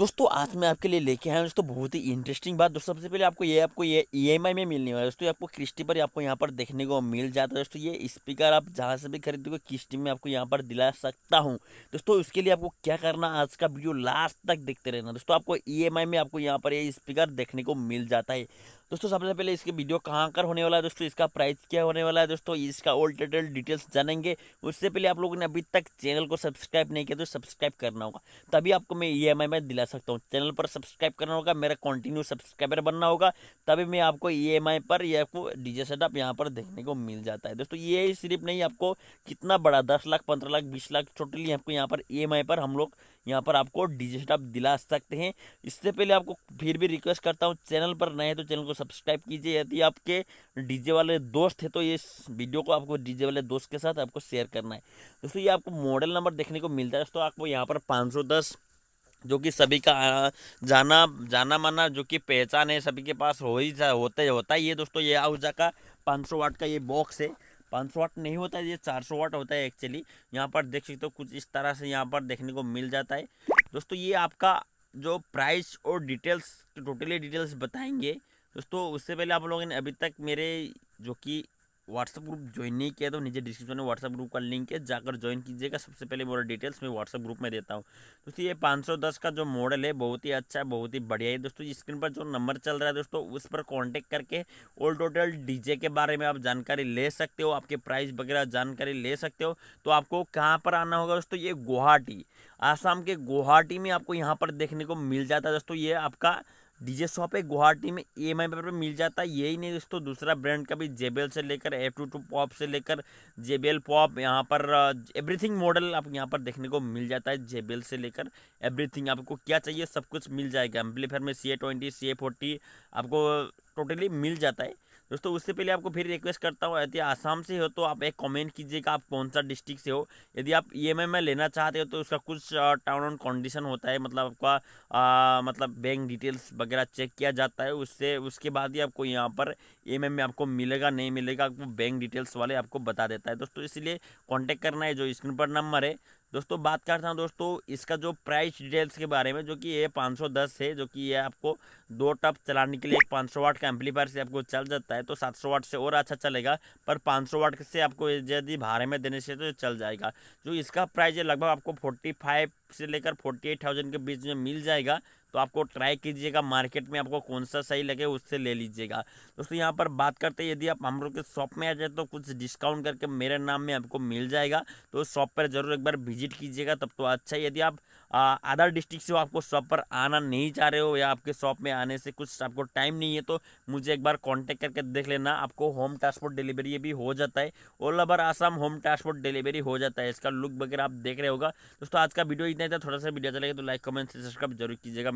दोस्तों आज मैं आपके लिए लेके आया हूँ दोस्तों बहुत ही इंटरेस्टिंग बात दोस्तों सबसे पहले आपको ये आपको ये ई e में मिलने वाला है दोस्तों आपको किस्ती पर आपको यहाँ पर देखने को मिल जाता है दोस्तों ये स्पीकर आप जहाँ से भी खरीदोगे किस्ती में आपको यहाँ पर दिला सकता हूँ दोस्तों उसके लिए आपको क्या करना आज का वीडियो लास्ट तक देखते रहना दोस्तों आपको ई e में आपको यहाँ पर ये स्पीकर देखने को मिल जाता है दोस्तों सबसे पहले इसके वीडियो कहाँ कर होने वाला है दोस्तों इसका प्राइस क्या होने वाला है दोस्तों इसका ऑल टोटल डिटेल्स जानेंगे उससे पहले आप लोगों ने अभी तक चैनल को सब्सक्राइब नहीं किया तो सब्सक्राइब करना होगा तभी आपको मैं ई में दिला सकता हूँ चैनल पर सब्सक्राइब करना होगा मेरा कॉन्टिन्यू सब्सक्राइबर बनना होगा तभी मैं आपको ई पर या आपको डीजे सेटअप यहाँ पर देखने को मिल जाता है दोस्तों ये सिर्फ नहीं आपको कितना बड़ा दस लाख पंद्रह लाख बीस लाख टोटली आपको यहाँ पर ई पर हम लोग यहाँ पर आपको डीजे सेटअप दिला सकते हैं इससे पहले आपको फिर भी रिक्वेस्ट करता हूँ चैनल पर नए तो चैनल को सब्सक्राइब कीजिए यदि आपके डीजे वाले दोस्त हैं तो ये वीडियो को आपको डीजे वाले दोस्त के साथ आपको शेयर करना है दोस्तों ये आपको मॉडल नंबर देखने को मिलता है दोस्तों आपको यहाँ पर पाँच जो कि सभी का जाना जाना माना जो कि पहचान है सभी के पास हो ही होता होता है ये दोस्तों ये आउजा का पाँच वाट का ये बॉक्स है पाँच वाट नहीं होता है ये चार वाट होता है एक्चुअली यहाँ पर देख सकते हो कुछ इस तरह से यहाँ पर देखने को मिल जाता है दोस्तों ये आपका जो प्राइस और डिटेल्स टोटली डिटेल्स बताएंगे दोस्तों उससे पहले आप लोगों ने अभी तक मेरे जो कि व्हाट्सअप ग्रुप ज्वाइन नहीं किया तो नीचे डिस्क्रिप्शन में व्हाट्सअप ग्रुप का लिंक है जाकर ज्वाइन कीजिएगा सबसे पहले मेरा डिटेल्स मैं व्हाट्सअप ग्रुप में देता हूँ दोस्तों ये 510 का जो मॉडल है बहुत ही अच्छा है बहुत ही बढ़िया है दोस्तों स्क्रीन पर जो नंबर चल रहा है दोस्तों उस पर कॉन्टेक्ट करके ऑल टोटल डीजे के बारे में आप जानकारी ले सकते हो आपके प्राइस वगैरह जानकारी ले सकते हो तो आपको कहाँ पर आना होगा दोस्तों ये गुवाहाटी आसाम के गुवाहाटी में आपको यहाँ पर देखने को मिल जाता है दोस्तों ये आपका डीजे शॉप है गुवाहाटी में ई एम आई पर मिल जाता है यही नहीं दोस्तों दूसरा ब्रांड का भी जेबेल से लेकर एफ टू टू पॉप से लेकर जेबेल पॉप यहाँ पर एवरीथिंग मॉडल आप यहाँ पर देखने को मिल जाता है जेबेल से लेकर एवरीथिंग आपको क्या चाहिए सब कुछ मिल जाएगा एम्पलीफेयर में C A twenty C A forty आपको टोटली मिल जाता है दोस्तों उससे पहले आपको फिर रिक्वेस्ट करता हूँ यदि आसाम से हो तो आप एक कमेंट कीजिएगा आप कौन सा डिस्ट्रिक्ट से हो यदि आप ई e एम में लेना चाहते हो तो उसका कुछ टाउन ऑन कंडीशन होता है मतलब आपका आ, मतलब बैंक डिटेल्स वगैरह चेक किया जाता है उससे उसके बाद ही आपको यहाँ पर ई e एम में आपको मिलेगा नहीं मिलेगा आपको बैंक डिटेल्स वाले आपको बता देता है दोस्तों इसलिए कॉन्टैक्ट करना है जो स्क्रीन पर नंबर है दोस्तों बात करता हूँ दोस्तों इसका जो प्राइस डिटेल्स के बारे में जो कि ये 510 है जो कि ये आपको दो टप चलाने के लिए एक सौ वाट का एम्पलीफायर से आपको चल जाता है तो 700 वाट से और अच्छा चलेगा पर 500 वाट से आपको यदि भाड़े में देने से तो चल जाएगा जो इसका प्राइस है लगभग आपको फोर्टी से लेकर फोर्टी के बीच में मिल जाएगा तो आपको ट्राई कीजिएगा मार्केट में आपको कौन सा सही लगे उससे ले लीजिएगा दोस्तों यहाँ पर बात करते हैं यदि आप हम लोग के शॉप में आ जाए तो कुछ डिस्काउंट करके मेरे नाम में आपको मिल जाएगा तो शॉप पर ज़रूर एक बार विजिट कीजिएगा तब तो अच्छा यदि आप अदर डिस्ट्रिक्ट से आपको शॉप पर आना नहीं चाह रहे हो या आपके शॉप में आने से कुछ आपको टाइम नहीं है तो मुझे एक बार कॉन्टैक्ट करके देख लेना आपको होम ट्रांसपोर्ट डिलीवरी भी हो जाता है all over Assam home transport delivery हो जाता है इसका लुक वगैरह आप देख रहे होगा दोस्तों आज का वीडियो इतना ही था थोड़ा सा वीडियो अच्छा लगे तो लाइक कमेंट सब्सक्राइब जरूर कीजिएगा